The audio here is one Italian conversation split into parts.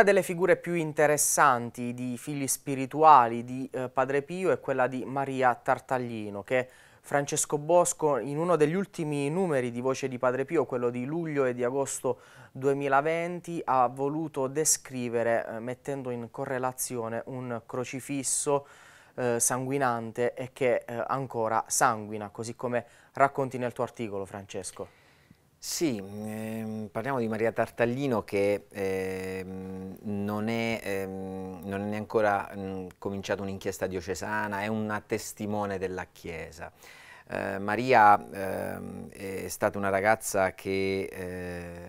Una delle figure più interessanti di figli spirituali di eh, Padre Pio è quella di Maria Tartaglino, che Francesco Bosco in uno degli ultimi numeri di Voce di Padre Pio, quello di luglio e di agosto 2020, ha voluto descrivere eh, mettendo in correlazione un crocifisso eh, sanguinante e che eh, ancora sanguina, così come racconti nel tuo articolo Francesco. Sì, ehm, parliamo di Maria Tartaglino che ehm, non, è, ehm, non, è, ancora mm, cominciata un'inchiesta diocesana, è una testimone della Chiesa. Eh, Maria ehm, è stata una ragazza che, eh,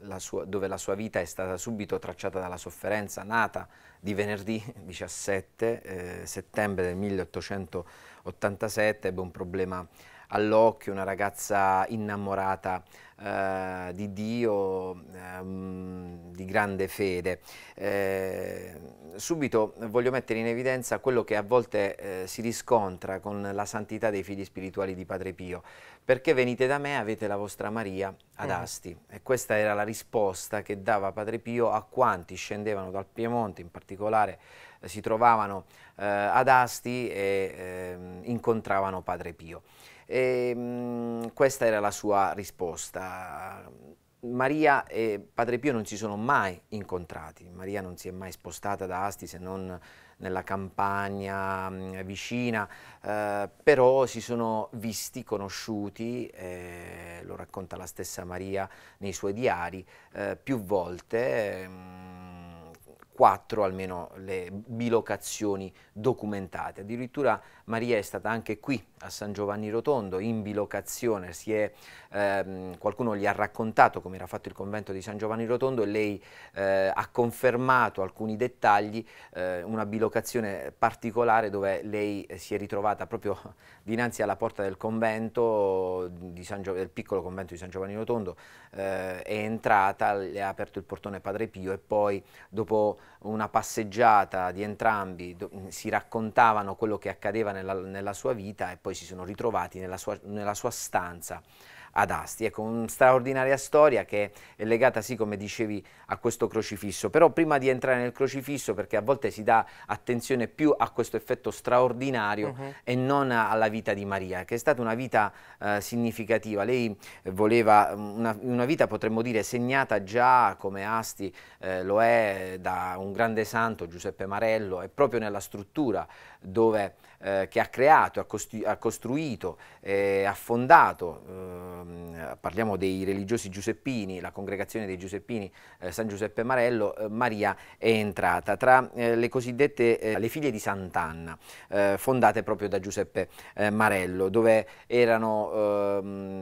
la sua, dove la sua vita è stata subito tracciata dalla sofferenza, nata di venerdì 17 eh, settembre del 1887, ebbe un problema all'occhio, una ragazza innamorata eh, di Dio, ehm, di grande fede. Eh, subito voglio mettere in evidenza quello che a volte eh, si riscontra con la santità dei figli spirituali di Padre Pio. Perché venite da me, avete la vostra Maria ad mm. Asti. E questa era la risposta che dava Padre Pio a quanti scendevano dal Piemonte, in particolare eh, si trovavano eh, ad Asti e ehm, incontravano Padre Pio. E, ehm, mh, questa era la sua risposta. Maria e Padre Pio non si sono mai incontrati, Maria non si è mai spostata da Asti se non nella campagna mh, mm, vicina, eh, però si sono visti, conosciuti, eh, lo racconta la stessa Maria nei suoi diari, eh, più volte, mh, mm, quattro almeno le bilocazioni documentate. Addirittura Maria è stata anche qui a San Giovanni Rotondo, in bilocazione, è, ehm, qualcuno gli ha raccontato come era fatto il convento di San Giovanni Rotondo e lei eh, ha confermato alcuni dettagli, eh, una bilocazione particolare dove lei si è ritrovata proprio dinanzi alla porta del convento, del piccolo convento di San Giovanni Rotondo, eh, è entrata, le ha aperto il portone Padre Pio e poi dopo una passeggiata di entrambi si raccontavano quello che accadeva nella, nella sua vita e poi si sono ritrovati nella sua, nella sua stanza ad Asti. Ecco, una straordinaria storia che è legata, sì, come dicevi, a questo crocifisso. Però prima di entrare nel crocifisso, perché a volte si dà attenzione più a questo effetto straordinario uh mhm. -huh. e non alla vita di Maria, che è stata una vita eh, significativa. Lei voleva una, una, vita, potremmo dire, segnata già come Asti eh, lo è da un grande santo, Giuseppe Marello, e proprio nella struttura dove, eh, che ha creato, ha, costru ha costruito, eh, ha fondato eh, Ehm, parliamo dei religiosi giuseppini, la congregazione dei giuseppini eh, San Giuseppe Marello, eh, Maria è entrata tra eh, le cosiddette eh, le figlie di Sant'Anna, eh, fondate proprio da Giuseppe Marello, dove erano ehm,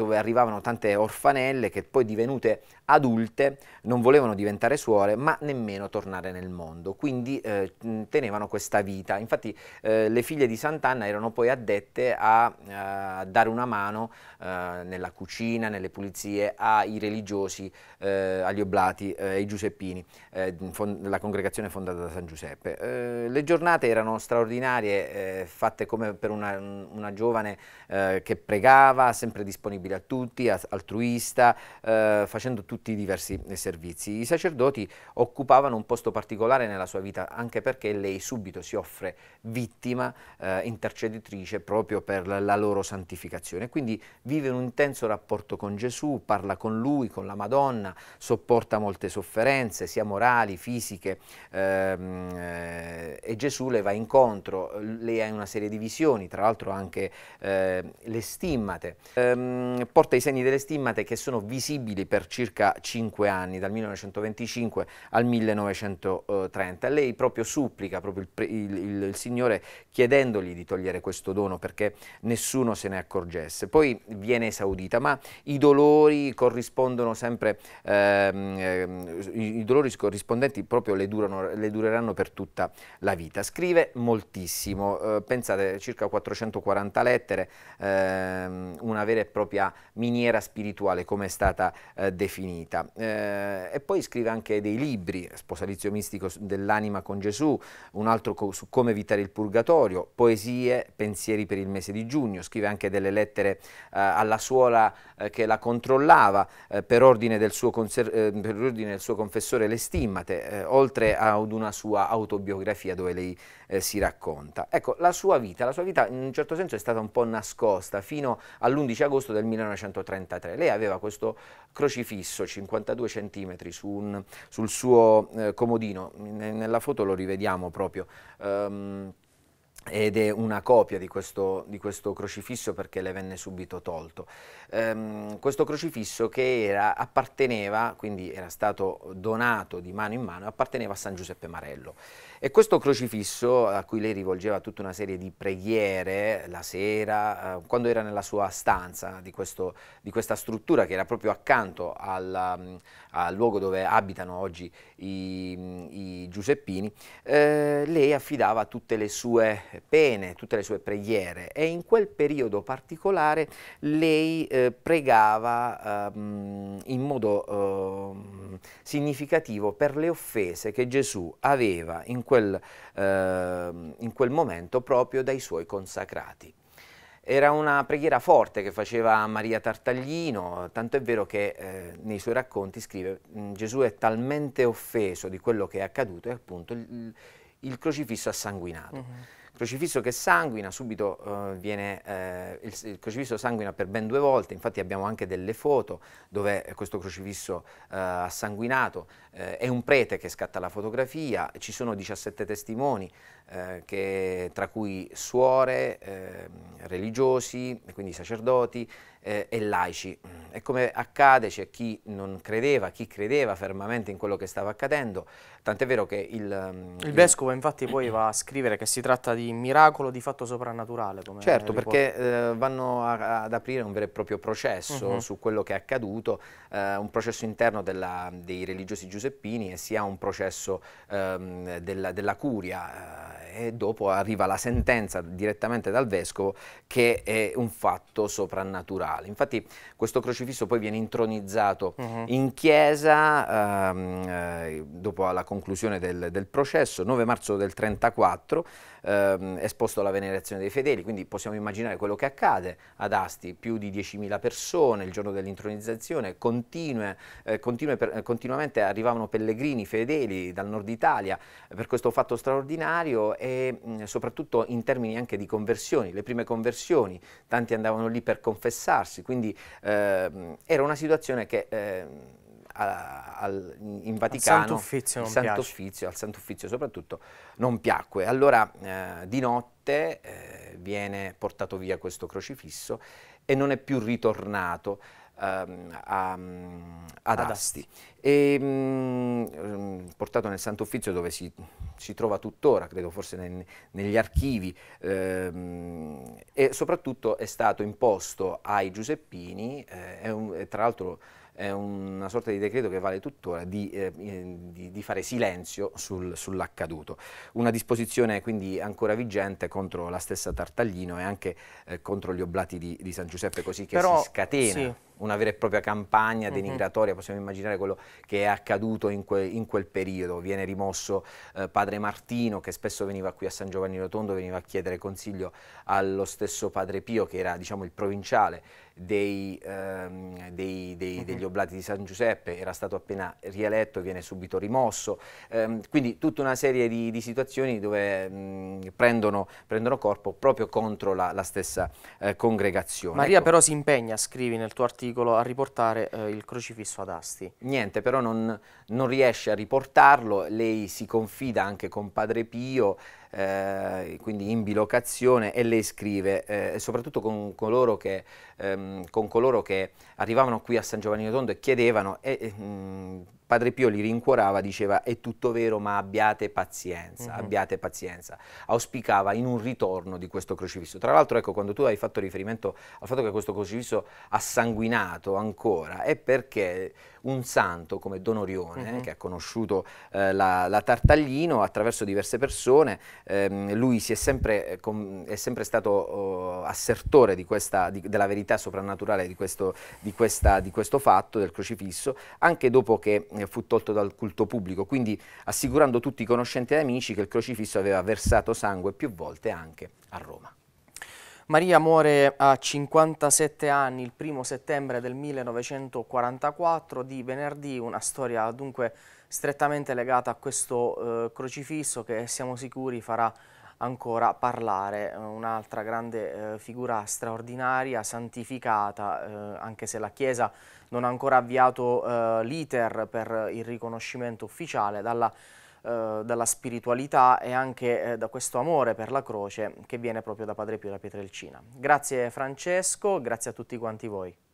dove arrivavano tante orfanelle che poi divenute adulte non volevano diventare suore ma nemmeno tornare nel mondo, quindi eh, tenevano questa vita. Infatti eh, le figlie di Sant'Anna erano poi addette a, eh, a dare una mano eh, nella cucina, nelle pulizie ai religiosi, eh, agli oblati, eh, ai giuseppini, la congregazione fondata da San Giuseppe. le giornate erano straordinarie, fatte come per una, una giovane che pregava, sempre disponibile disponibile a tutti, altruista, eh, facendo tutti i diversi servizi. I sacerdoti occupavano un posto particolare nella sua vita anche perché lei subito si offre vittima, eh, interceditrice proprio per la loro santificazione. Quindi vive un intenso rapporto con Gesù, parla con lui, con la Madonna, sopporta molte sofferenze, sia morali, fisiche, ehm, eh, e Gesù le va incontro, lei ha una serie di visioni, tra l'altro anche eh, le stimmate. Ehm, Mm, porta i segni delle stimmate che sono visibili per circa 5 anni, dal 1925 al 1930. Lei proprio supplica proprio il, il, il, il Signore chiedendogli di togliere questo dono perché nessuno se ne accorgesse. Poi viene esaudita, ma i dolori corrispondono sempre, ehm, ehm i, i, dolori corrispondenti proprio le, durano, le, dureranno per tutta la vita. Scrive moltissimo, eh, pensate circa 440 lettere, ehm, una vera e propria propria miniera spirituale, come è stata eh, definita. Eh, e poi scrive anche dei libri, Sposalizio mistico dell'anima con Gesù, un altro co su come evitare il purgatorio, poesie, pensieri per il mese di giugno, scrive anche delle lettere eh, alla suola eh, che la controllava eh, per ordine, eh, per, ordine del suo confessore le Lestimmate, oltre ad una sua autobiografia dove lei si racconta. Ecco, la sua vita, la sua vita in un certo senso è stata un po' nascosta fino all'11 agosto del 1933. Lei aveva questo crocifisso 52 cm su un, sul suo eh, comodino, N nella foto lo rivediamo proprio. Um, ed è una copia di questo, di questo, crocifisso perché le venne subito tolto. Ehm, questo crocifisso che era, apparteneva, quindi era stato donato di mano in mano, apparteneva a San Giuseppe Marello. E questo crocifisso, a cui lei rivolgeva tutta una serie di preghiere la sera, eh, quando era nella sua stanza di, questo, di, questa struttura che era proprio accanto al, mm, al luogo dove abitano oggi i, mm, i Giuseppini, eh, lei affidava tutte le sue pene, tutte le sue preghiere e in quel periodo particolare lei eh, pregava ehm, in modo ehm, significativo per le offese che Gesù aveva in quel, eh, in quel momento proprio dai suoi consacrati. Era una preghiera forte che faceva Maria Tartaglino, tanto è vero che eh, nei suoi racconti scrive mm, Gesù è talmente offeso di quello che è accaduto e appunto il, il crocifisso ha sanguinato. Mm -hmm crocifisso che sanguina, subito eh, viene, eh, il, il, crocifisso sanguina per ben due volte, infatti abbiamo anche delle foto dove questo crocifisso eh, ha sanguinato, eh, è un prete che scatta la fotografia, ci sono 17 testimoni, eh, che, tra cui suore, ehm, religiosi, quindi sacerdoti eh, e laici. Mm. E come accade c'è chi non credeva, chi credeva fermamente in quello che stava accadendo, tant'è vero che il... Mm, il vescovo infatti poi va a scrivere che si tratta di miracolo di fatto soprannaturale. certo, perché eh, vanno a, ad aprire un vero e proprio processo uh mhm. -huh. su quello che è accaduto, eh, un processo interno della, dei religiosi giuseppini e sia un processo ehm, della, della, curia eh, e dopo arriva la sentenza direttamente dal vescovo che è un fatto soprannaturale. Infatti questo crocifisso poi viene intronizzato uh mhm. -huh. in chiesa ehm, eh, dopo la conclusione del, del, processo, 9 marzo del 34, ehm, esposto alla venerazione dei fedeli, quindi possiamo immaginare quello che accade ad Asti, più di 10.000 persone il giorno dell'intronizzazione, continue, eh, continue per, eh, continuamente arrivavano pellegrini fedeli dal nord Italia eh, per questo fatto straordinario e mh, mm, soprattutto in termini anche di conversioni, le prime conversioni conversioni, tanti andavano lì per confessarsi, quindi eh, era una situazione che... Eh, a, al, in Vaticano, al Santo Uffizio, al Santo Uffizio soprattutto, non piacque. Allora eh, di notte eh, viene portato via questo crocifisso e non è più ritornato. Ehm, a, mm, ad Asti, e, mh, mm, portato nel Santo Uffizio dove si, si trova tuttora, credo forse nel, negli archivi, ehm, e soprattutto è stato imposto ai Giuseppini, eh, un, tra l'altro è una sorta di decreto che vale tuttora, di, eh, di, di fare silenzio sul, sull'accaduto. Una disposizione quindi ancora vigente contro la stessa Tartaglino e anche eh, contro gli oblati di, di, San Giuseppe, così che Però, si scatena. Sì una vera e propria campagna mhm. denigratoria, possiamo immaginare quello che è accaduto in, que in quel periodo. Viene rimosso eh, padre Martino che spesso veniva qui a San Giovanni Rotondo, veniva a chiedere consiglio allo stesso padre Pio che era diciamo, il provinciale dei, ehm, dei, dei, mhm. degli oblati di San Giuseppe, era stato appena rieletto e viene subito rimosso, ehm, quindi tutta una serie di, di situazioni dove mh, mm, prendono, prendono, corpo proprio contro la, la stessa eh, congregazione. Maria ecco. però si impegna, scrivi nel tuo articolo, articolo a riportare eh, il crocifisso ad asti. Niente, però non, non riesce a riportarlo, lei si confida anche con Padre Pio, eh, quindi in bilocazione, e lei scrive, eh, soprattutto con coloro, che, ehm, con coloro, che, arrivavano qui a San Giovanni Rotondo e chiedevano, e, e mm, Padre Pio li rincuorava, diceva è tutto vero ma abbiate pazienza, mm -hmm. abbiate pazienza, auspicava in un ritorno di questo crocifisso. Tra l'altro ecco, quando tu hai fatto riferimento al fatto che questo crocifisso ha sanguinato ancora, è perché un santo come Don Orione, mm -hmm. che ha conosciuto eh, la, la Tartaglino attraverso diverse persone, ehm, lui è sempre, eh, com, è sempre, stato oh, assertore di questa, di, della verità soprannaturale di questo, di, questa, di questo, fatto, del crocifisso, anche dopo che eh, fu tolto dal culto pubblico, quindi assicurando tutti i conoscenti e amici che il crocifisso aveva versato sangue più volte anche a Roma. Maria muore a 57 anni il primo settembre del 1944 di venerdì, una storia dunque strettamente legata a questo eh, crocifisso che siamo sicuri farà ancora parlare, eh, un'altra grande eh, figura straordinaria, santificata, eh, anche se la Chiesa non ha ancora avviato eh, l'iter per il riconoscimento ufficiale, dalla, eh, dalla spiritualità e anche eh, da questo amore per la croce che viene proprio da Padre Pio da Pietrelcina. Grazie Francesco, grazie a tutti quanti voi.